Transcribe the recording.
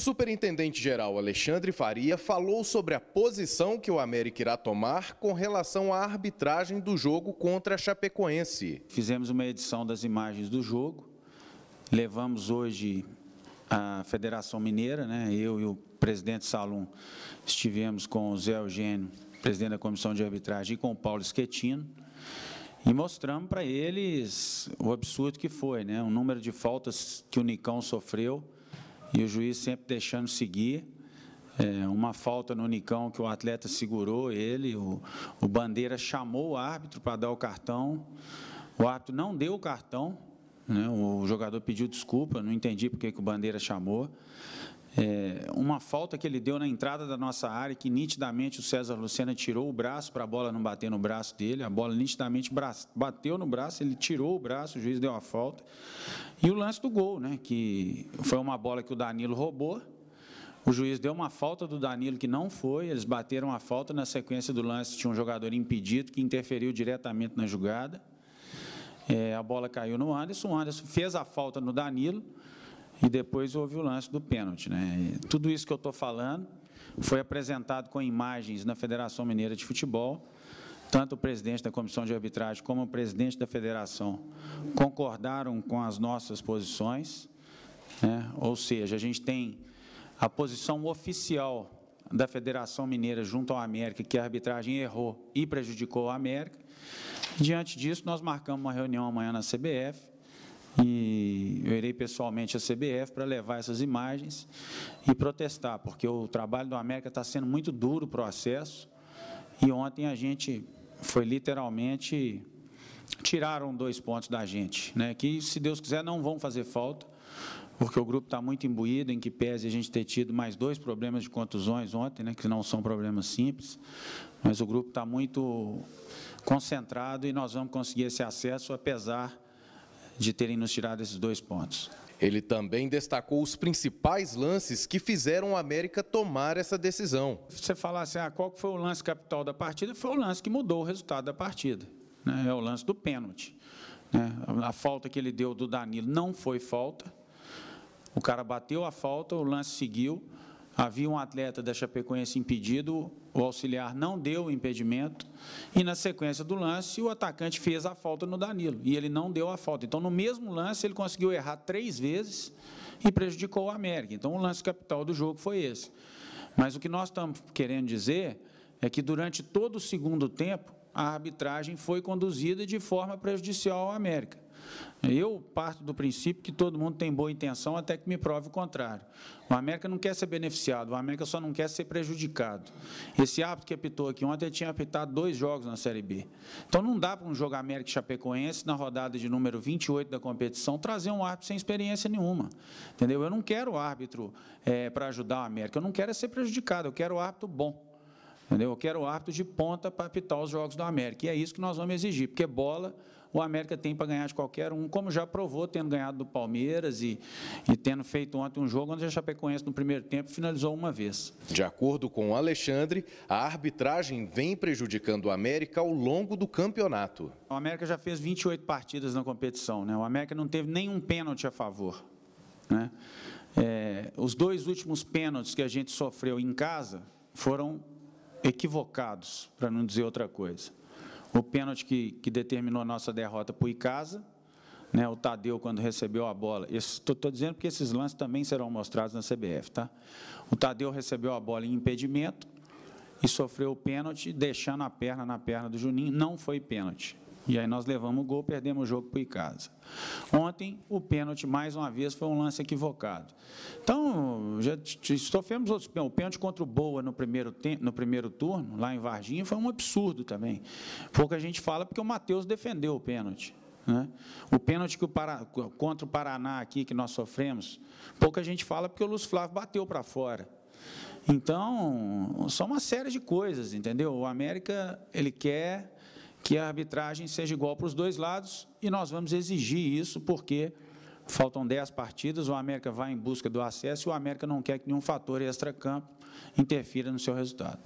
O superintendente-geral Alexandre Faria falou sobre a posição que o América irá tomar com relação à arbitragem do jogo contra a Chapecoense. Fizemos uma edição das imagens do jogo, levamos hoje a Federação Mineira, né? eu e o presidente Salum estivemos com o Zé Eugênio, presidente da Comissão de Arbitragem, e com o Paulo Schettino, e mostramos para eles o absurdo que foi, né? o número de faltas que o Nicão sofreu, e o juiz sempre deixando seguir. É, uma falta no Unicão que o atleta segurou ele, o, o Bandeira chamou o árbitro para dar o cartão, o árbitro não deu o cartão, né, o jogador pediu desculpa, não entendi porque que o Bandeira chamou, é, uma falta que ele deu na entrada da nossa área, que nitidamente o César Lucena tirou o braço para a bola não bater no braço dele, a bola nitidamente bateu no braço, ele tirou o braço, o juiz deu a falta. E o lance do gol, né, que foi uma bola que o Danilo roubou, o juiz deu uma falta do Danilo que não foi, eles bateram a falta na sequência do lance, tinha um jogador impedido que interferiu diretamente na jogada. É, a bola caiu no Anderson, o Anderson fez a falta no Danilo, e depois houve o lance do pênalti. Né? tudo isso que eu estou falando foi apresentado com imagens na Federação Mineira de Futebol. Tanto o presidente da comissão de arbitragem como o presidente da federação concordaram com as nossas posições. Né? Ou seja, a gente tem a posição oficial da Federação Mineira junto ao América, que a arbitragem errou e prejudicou a América. Diante disso, nós marcamos uma reunião amanhã na CBF e eu irei pessoalmente à CBF para levar essas imagens e protestar, porque o trabalho do América está sendo muito duro para o acesso e ontem a gente foi literalmente tiraram dois pontos da gente, né? Que se Deus quiser não vão fazer falta, porque o grupo está muito imbuído, em que pese a gente ter tido mais dois problemas de contusões ontem, né, que não são problemas simples, mas o grupo está muito concentrado e nós vamos conseguir esse acesso, apesar de terem nos tirado esses dois pontos. Ele também destacou os principais lances que fizeram a América tomar essa decisão. Você falasse assim, ah, qual foi o lance capital da partida? Foi o lance que mudou o resultado da partida. Né? É o lance do pênalti. Né? A falta que ele deu do Danilo não foi falta. O cara bateu a falta, o lance seguiu. Havia um atleta da Chapecoense impedido, o auxiliar não deu o impedimento, e na sequência do lance, o atacante fez a falta no Danilo, e ele não deu a falta. Então, no mesmo lance, ele conseguiu errar três vezes e prejudicou o América. Então, o lance capital do jogo foi esse. Mas o que nós estamos querendo dizer é que durante todo o segundo tempo, a arbitragem foi conduzida de forma prejudicial ao América. Eu parto do princípio que todo mundo tem boa intenção até que me prove o contrário. O América não quer ser beneficiado, o América só não quer ser prejudicado. Esse árbitro que apitou aqui ontem tinha apitado dois jogos na Série B. Então não dá para um jogo América Chapecoense, na rodada de número 28 da competição, trazer um árbitro sem experiência nenhuma. Entendeu? Eu não quero árbitro é, para ajudar o América, eu não quero é ser prejudicado, eu quero árbitro bom. Entendeu? Eu quero árbitro de ponta para apitar os jogos do América. E é isso que nós vamos exigir, porque bola o América tem para ganhar de qualquer um, como já provou, tendo ganhado do Palmeiras e, e tendo feito ontem um jogo onde a Chapecoense, no primeiro tempo, finalizou uma vez. De acordo com o Alexandre, a arbitragem vem prejudicando o América ao longo do campeonato. O América já fez 28 partidas na competição. Né? O América não teve nenhum pênalti a favor. Né? É, os dois últimos pênaltis que a gente sofreu em casa foram equivocados, para não dizer outra coisa. O pênalti que, que determinou a nossa derrota para o Icasa, né, o Tadeu, quando recebeu a bola, estou dizendo porque esses lances também serão mostrados na CBF, tá? O Tadeu recebeu a bola em impedimento e sofreu o pênalti, deixando a perna na perna do Juninho, não foi pênalti. E aí nós levamos o gol, perdemos o jogo para o Icasa. Ontem, o pênalti, mais uma vez, foi um lance equivocado. Então, já sofremos outros pênaltis. O pênalti contra o Boa no primeiro, no primeiro turno, lá em Varginha, foi um absurdo também. Pouca gente fala porque o Matheus defendeu o pênalti. Né? O pênalti que o contra o Paraná aqui que nós sofremos, pouca gente fala porque o Luiz Flávio bateu para fora. Então, só uma série de coisas, entendeu? O América, ele quer que a arbitragem seja igual para os dois lados e nós vamos exigir isso porque faltam 10 partidas, o América vai em busca do acesso e o América não quer que nenhum fator extra-campo interfira no seu resultado.